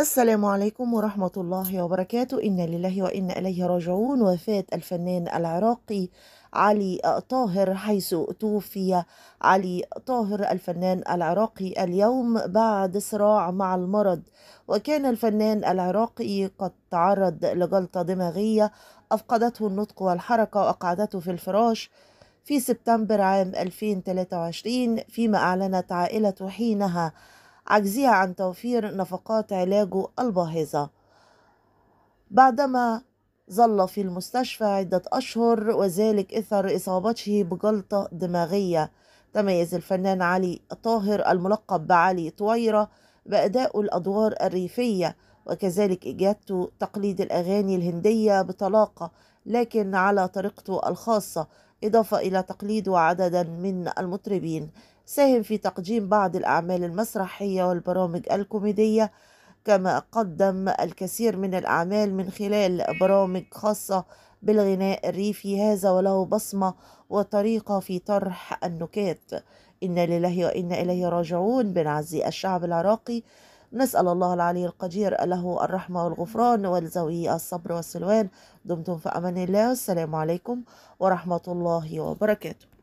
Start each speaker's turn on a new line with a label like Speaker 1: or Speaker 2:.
Speaker 1: السلام عليكم ورحمة الله وبركاته إن لله وإن إليه راجعون وفاة الفنان العراقي علي طاهر حيث توفي علي طاهر الفنان العراقي اليوم بعد صراع مع المرض وكان الفنان العراقي قد تعرض لجلطة دماغية أفقدته النطق والحركة وأقعدته في الفراش في سبتمبر عام 2023 فيما أعلنت عائلته حينها عجزها عن توفير نفقات علاجه الباهظة بعدما ظل في المستشفى عدة أشهر وذلك إثر إصابته بجلطة دماغية تميز الفنان علي طاهر الملقب بعلي طويرة بأداء الأدوار الريفية وكذلك إجادته تقليد الأغاني الهندية بطلاقة لكن على طريقته الخاصة إضافة إلى تقليده عددا من المطربين ساهم في تقديم بعض الأعمال المسرحية والبرامج الكوميدية كما قدم الكثير من الأعمال من خلال برامج خاصة بالغناء الريفي هذا وله بصمة وطريقة في طرح النكات إنا لله وإنا إليه راجعون بنعزي الشعب العراقي نسأل الله العلي القدير له الرحمة والغفران والزوي الصبر والسلوان دمتم في أمان الله والسلام عليكم ورحمة الله وبركاته